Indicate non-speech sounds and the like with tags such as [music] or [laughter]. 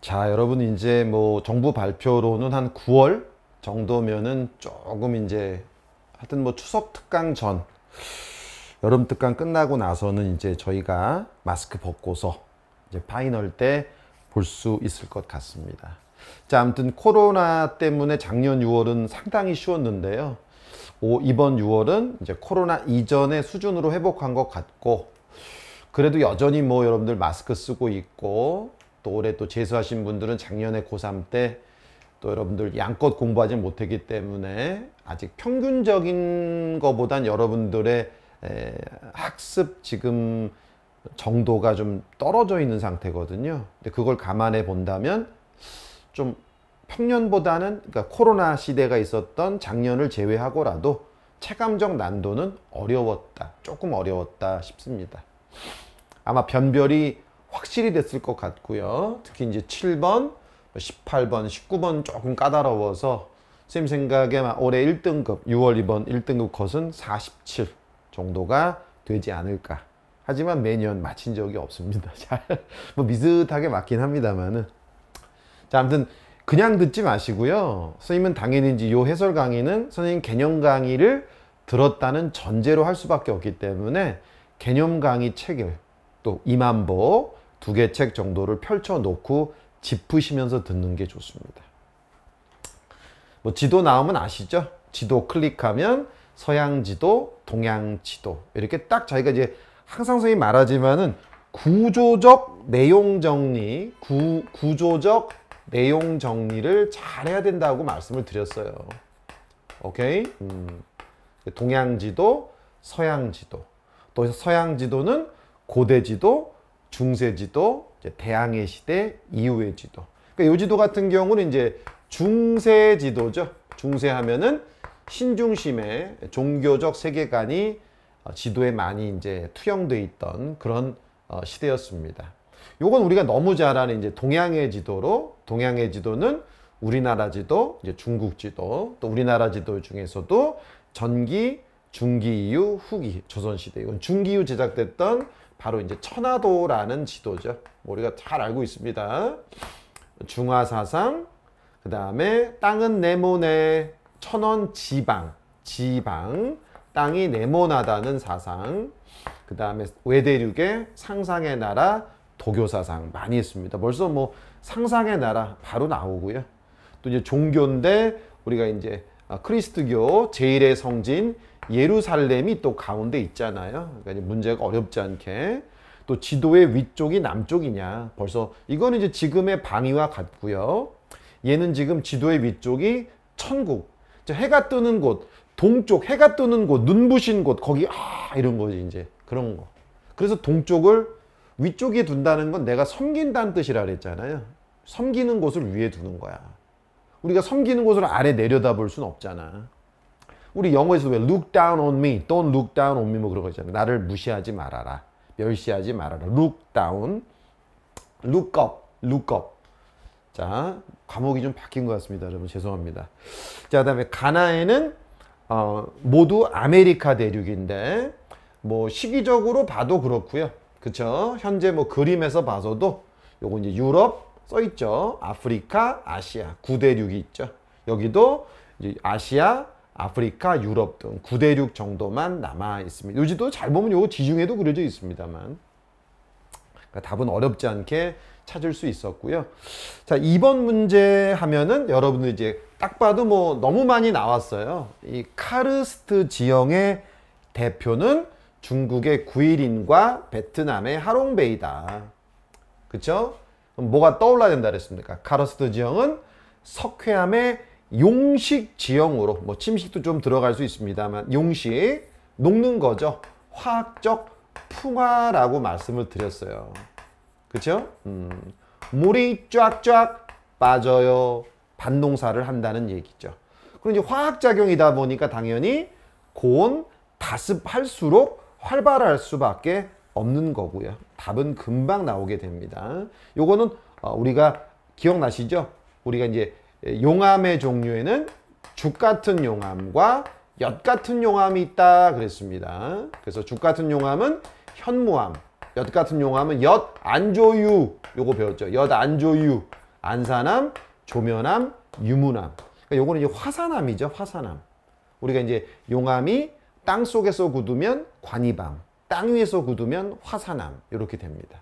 자 여러분 이제 뭐 정부 발표로는 한 9월 정도면은 조금 이제 하여튼 뭐 추석 특강 전 여름 특강 끝나고 나서는 이제 저희가 마스크 벗고서 이제 파이널 때 볼 수 있을 것 같습니다. 자 아무튼 코로나 때문에 작년 6월은 상당히 쉬웠는데요. 오, 이번 6월은 이제 코로나 이전의 수준으로 회복한 것 같고 그래도 여전히 뭐 여러분들 마스크 쓰고 있고 또 올해 또 재수하신 분들은 작년에 고3 때 또 여러분들 양껏 공부하지 못했기 때문에 아직 평균적인 것보단 여러분들의 학습 지금 정도가 좀 떨어져 있는 상태거든요. 근데 그걸 감안해 본다면 좀 평년보다는 그러니까 코로나 시대가 있었던 작년을 제외하고라도 체감적 난도는 어려웠다. 조금 어려웠다 싶습니다. 아마 변별이 확실히 됐을 것 같고요. 특히 이제 7번, 18번, 19번 조금 까다로워서 선생님 생각에 올해 1등급, 6월 2번 1등급 컷은 47 정도가 되지 않을까. 하지만 매년 마친 적이 없습니다. [laughs] 잘, 뭐 비슷하게 맞긴 합니다만은. 자, 아무튼 그냥 듣지 마시고요. 선생님은 당연히 이제 요 해설 강의는 선생님 개념 강의를 들었다는 전제로 할 수밖에 없기 때문에 개념 강의 책을 또임만보 두개책 정도를 펼쳐놓고 짚으시면서 듣는 게 좋습니다. 뭐 지도 나오면 아시죠? 지도 클릭하면 서양 지도, 동양 지도 이렇게 딱 자기가 이제 항상 선생님 말하지만은 구조적 내용 정리, 구, 구조적 내용 정리를 잘해야 된다고 말씀을 드렸어요. 오케이? 음, 동양 지도, 서양 지도. 또 서양 지도는 고대 지도, 중세 지도, 대항해 시대 이후의 지도. 그러니까 이 지도 같은 경우는 이제 중세 지도죠. 중세 하면은 신중심의 종교적 세계관이 어, 지도에 많이 이제 투영돼 있던 그런 어, 시대였습니다. 요건 우리가 너무 잘 아는 이제 동양의 지도로 동양의 지도는 우리나라 지도, 이제 중국 지도, 또 우리나라 지도 중에서도 전기, 중기 이후 후기 조선시대 이건 중기 이후 제작됐던 바로 이제 천하도라는 지도죠 우리가 잘 알고 있습니다 중화사상 그 다음에 땅은 네모네 천원 지방 지방 땅이 네모나다는 사상 그 다음에 외대륙의 상상의 나라 도교사상 많이 있습니다 벌써 뭐 상상의 나라 바로 나오고요 또 이제 종교인데 우리가 이제 아, 크리스트교 제1의 성진 예루살렘이 또 가운데 있잖아요. 그러니까 문제가 어렵지 않게. 또 지도의 위쪽이 남쪽이냐. 벌써 이거는 이제 지금의 방위와 같고요. 얘는 지금 지도의 위쪽이 천국. 해가 뜨는 곳, 동쪽 해가 뜨는 곳, 눈부신 곳 거기 아 이런 거지 이제 그런 거. 그래서 동쪽을 위쪽에 둔다는 건 내가 섬긴다는 뜻이라 그랬잖아요. 섬기는 곳을 위에 두는 거야. 우리가 섬기는 곳을 아래 내려다볼 수는 없잖아. 우리 영어에서 왜 look down on me, don't look down on me 뭐 그런 거 있잖아요. 나를 무시하지 말아라. 멸시하지 말아라. look down, look up, look up. 자, 과목이 좀 바뀐 것 같습니다. 여러분 죄송합니다. 자, 그 다음에 가나에는 어, 모두 아메리카 대륙인데 뭐 시기적으로 봐도 그렇고요. 그쵸? 현재 뭐 그림에서 봐서도 요거 이제 유럽 써 있죠. 아프리카, 아시아, 구대륙이 있죠. 여기도 이제 아시아, 아프리카, 유럽 등 9대륙 정도만 남아 있습니다. 요지도 잘 보면 요 지중해도 그려져 있습니다만 그러니까 답은 어렵지 않게 찾을 수 있었고요. 자, 2번 문제 하면은 여러분들 이제 딱 봐도 뭐 너무 많이 나왔어요. 이 카르스트 지형의 대표는 중국의 구일린과 베트남의 하롱베이다. 그쵸? 뭐가 떠올라야 된다 그랬습니까? 카르스트 지형은 석회암의 용식 지형으로 뭐 침식도 좀 들어갈 수 있습니다만 용식 녹는 거죠. 화학적 풍화라고 말씀을 드렸어요. 그쵸? 음, 물이 쫙쫙 빠져요. 반동사를 한다는 얘기죠. 그럼 이제 화학작용이다 보니까 당연히 고온 다습할수록 활발할 수밖에 없는 거고요. 답은 금방 나오게 됩니다. 요거는 어, 우리가 기억나시죠? 우리가 이제 용암의 종류에는 죽 같은 용암과 엿 같은 용암이 있다 그랬습니다. 그래서 죽 같은 용암은 현무암, 엿 같은 용암은 엿 안조유 요거 배웠죠. 엿 안조유, 안산암, 조면암, 유문암. 그러니까 요거는 이제 화산암이죠. 화산암. 우리가 이제 용암이 땅 속에서 굳으면 관이밤, 땅 위에서 굳으면 화산암 이렇게 됩니다.